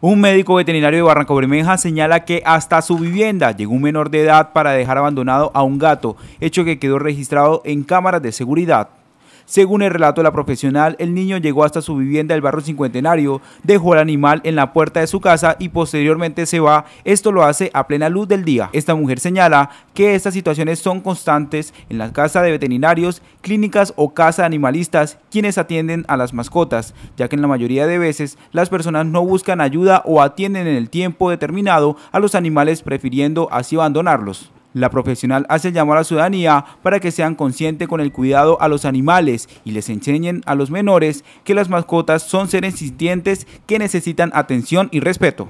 Un médico veterinario de Barranco Bermeja señala que hasta su vivienda llegó un menor de edad para dejar abandonado a un gato, hecho que quedó registrado en cámaras de seguridad. Según el relato de la profesional, el niño llegó hasta su vivienda del barrio Cincuentenario, dejó al animal en la puerta de su casa y posteriormente se va. Esto lo hace a plena luz del día. Esta mujer señala que estas situaciones son constantes en la casa de veterinarios, clínicas o casa de animalistas, quienes atienden a las mascotas, ya que en la mayoría de veces las personas no buscan ayuda o atienden en el tiempo determinado a los animales prefiriendo así abandonarlos. La profesional hace llamar a la ciudadanía para que sean conscientes con el cuidado a los animales y les enseñen a los menores que las mascotas son seres sintientes que necesitan atención y respeto.